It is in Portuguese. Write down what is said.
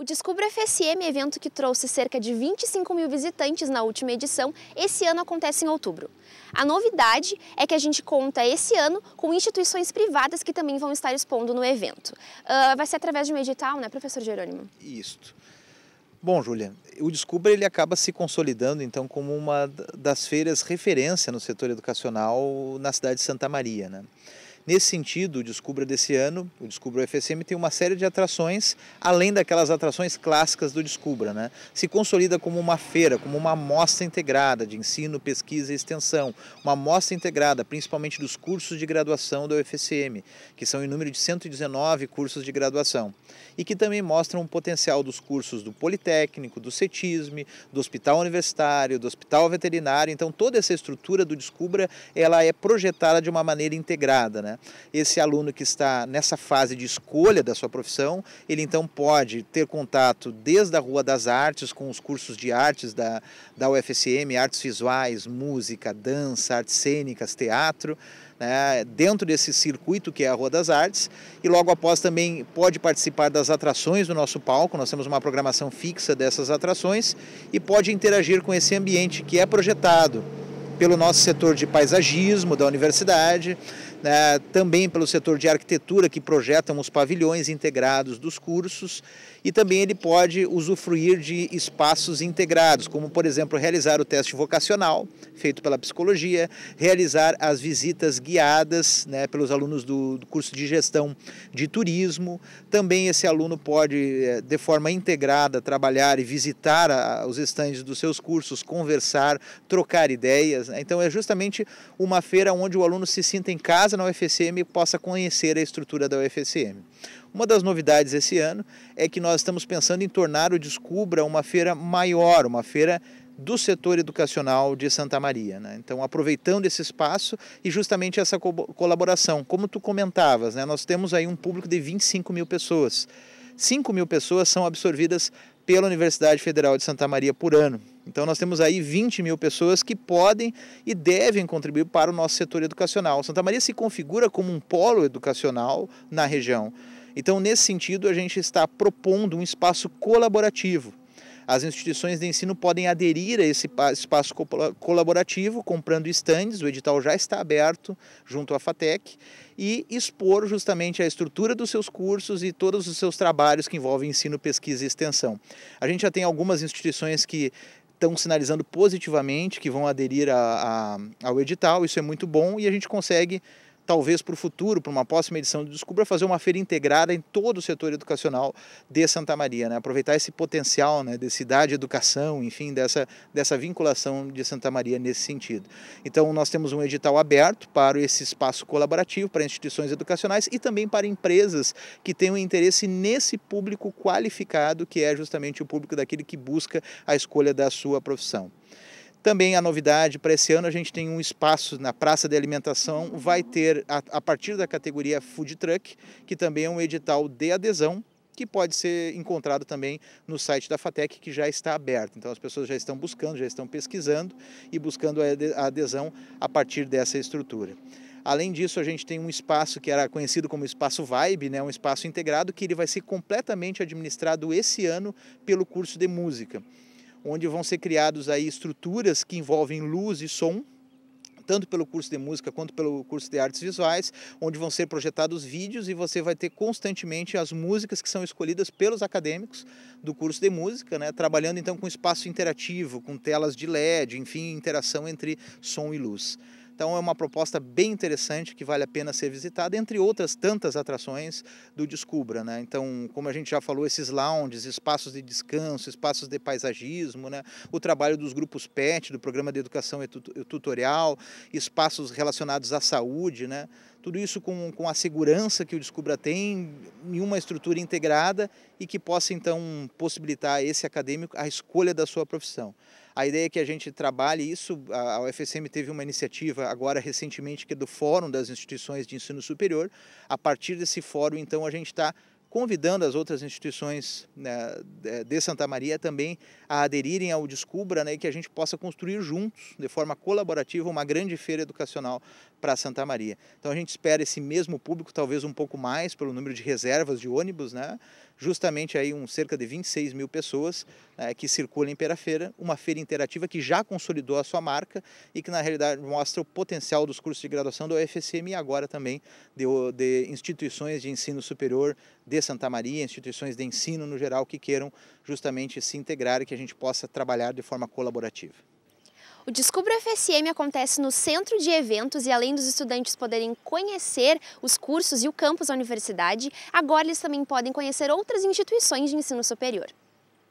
O Descubra FSM, evento que trouxe cerca de 25 mil visitantes na última edição, esse ano acontece em outubro. A novidade é que a gente conta esse ano com instituições privadas que também vão estar expondo no evento. Uh, vai ser através de um edital, né, professor Jerônimo? Isso. Bom, Júlia, o Descubra ele acaba se consolidando então como uma das feiras referência no setor educacional na cidade de Santa Maria, né? Nesse sentido, o Descubra desse ano, o Descubra UFSM tem uma série de atrações, além daquelas atrações clássicas do Descubra. Né? Se consolida como uma feira, como uma amostra integrada de ensino, pesquisa e extensão, uma amostra integrada principalmente dos cursos de graduação da UFSM, que são em número de 119 cursos de graduação, e que também mostram o potencial dos cursos do Politécnico, do CETISME, do Hospital Universitário, do Hospital Veterinário. Então, toda essa estrutura do Descubra ela é projetada de uma maneira integrada. Né? Esse aluno que está nessa fase de escolha da sua profissão, ele então pode ter contato desde a Rua das Artes, com os cursos de artes da, da UFSM, artes visuais, música, dança, artes cênicas, teatro, né, dentro desse circuito que é a Rua das Artes, e logo após também pode participar das atrações do nosso palco, nós temos uma programação fixa dessas atrações, e pode interagir com esse ambiente que é projetado pelo nosso setor de paisagismo da universidade, né, também pelo setor de arquitetura, que projetam os pavilhões integrados dos cursos e também ele pode usufruir de espaços integrados, como, por exemplo, realizar o teste vocacional, feito pela psicologia, realizar as visitas guiadas né, pelos alunos do, do curso de gestão de turismo. Também esse aluno pode, eh, de forma integrada, trabalhar e visitar a, os estandes dos seus cursos, conversar, trocar ideias. Né? Então, é justamente uma feira onde o aluno se sinta em casa na UFSM e possa conhecer a estrutura da UFSM. Uma das novidades esse ano é que nós estamos pensando em tornar o Descubra uma feira maior, uma feira do setor educacional de Santa Maria. Né? Então, aproveitando esse espaço e justamente essa co colaboração. Como tu comentavas, né? nós temos aí um público de 25 mil pessoas. 5 mil pessoas são absorvidas pela Universidade Federal de Santa Maria por ano. Então, nós temos aí 20 mil pessoas que podem e devem contribuir para o nosso setor educacional. Santa Maria se configura como um polo educacional na região. Então, nesse sentido, a gente está propondo um espaço colaborativo. As instituições de ensino podem aderir a esse espaço colaborativo, comprando estandes, o edital já está aberto junto à FATEC, e expor justamente a estrutura dos seus cursos e todos os seus trabalhos que envolvem ensino, pesquisa e extensão. A gente já tem algumas instituições que estão sinalizando positivamente que vão aderir a, a, ao edital, isso é muito bom e a gente consegue talvez para o futuro, para uma próxima edição do Descubra, fazer uma feira integrada em todo o setor educacional de Santa Maria, né? aproveitar esse potencial né, de cidade, educação, enfim, dessa, dessa vinculação de Santa Maria nesse sentido. Então, nós temos um edital aberto para esse espaço colaborativo, para instituições educacionais e também para empresas que tenham interesse nesse público qualificado, que é justamente o público daquele que busca a escolha da sua profissão. Também a novidade para esse ano a gente tem um espaço na praça de alimentação, vai ter a, a partir da categoria food truck, que também é um edital de adesão que pode ser encontrado também no site da FATEC, que já está aberto. Então as pessoas já estão buscando, já estão pesquisando e buscando a adesão a partir dessa estrutura. Além disso, a gente tem um espaço que era conhecido como espaço Vibe, né, um espaço integrado que ele vai ser completamente administrado esse ano pelo curso de música onde vão ser criados aí estruturas que envolvem luz e som, tanto pelo curso de música quanto pelo curso de artes visuais, onde vão ser projetados vídeos e você vai ter constantemente as músicas que são escolhidas pelos acadêmicos do curso de música, né? trabalhando então com espaço interativo, com telas de LED, enfim, interação entre som e luz. Então é uma proposta bem interessante que vale a pena ser visitada, entre outras tantas atrações do Descubra. Né? Então, como a gente já falou, esses lounges, espaços de descanso, espaços de paisagismo, né? o trabalho dos grupos PET, do Programa de Educação e Tutorial, espaços relacionados à saúde, né? tudo isso com, com a segurança que o Descubra tem em uma estrutura integrada e que possa então possibilitar a esse acadêmico a escolha da sua profissão. A ideia é que a gente trabalhe isso. A UFSM teve uma iniciativa agora recentemente que é do Fórum das Instituições de Ensino Superior. A partir desse fórum, então, a gente está convidando as outras instituições né, é, de Santa Maria também a aderirem ao Descubra né, e que a gente possa construir juntos, de forma colaborativa, uma grande feira educacional para Santa Maria. Então a gente espera esse mesmo público, talvez um pouco mais, pelo número de reservas de ônibus, né? justamente aí um, cerca de 26 mil pessoas né, que circulam em pera-feira, uma feira interativa que já consolidou a sua marca e que na realidade mostra o potencial dos cursos de graduação da UFSM e agora também de, de instituições de ensino superior de Santa Maria, instituições de ensino no geral que queiram justamente se integrar e que a gente possa trabalhar de forma colaborativa. O Descubra FSM acontece no centro de eventos e além dos estudantes poderem conhecer os cursos e o campus da universidade, agora eles também podem conhecer outras instituições de ensino superior.